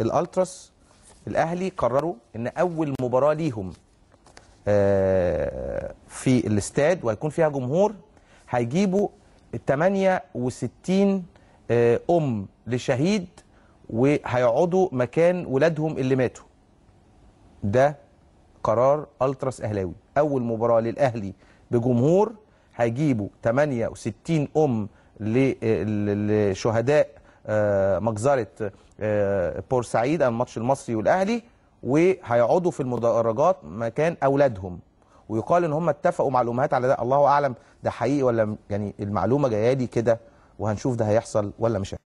الالتراس الاهلي قرروا ان اول مباراه ليهم آه، في الاستاد وهيكون فيها جمهور هيجيبوا 68 آه، ام لشهيد وهيقعدوا مكان ولادهم اللي ماتوا ده قرار التراس اهلاوي اول مباراه للاهلي بجمهور هيجيبوا 68 ام آه، لشهداء آه، مجزره آه، بورسعيد الماتش المصري والاهلي وهيقعدوا في المدرجات مكان اولادهم ويقال ان هم اتفقوا مع الامهات على ده الله اعلم ده حقيقي ولا يعني المعلومه جايه لي كده وهنشوف ده هيحصل ولا مش هيحصل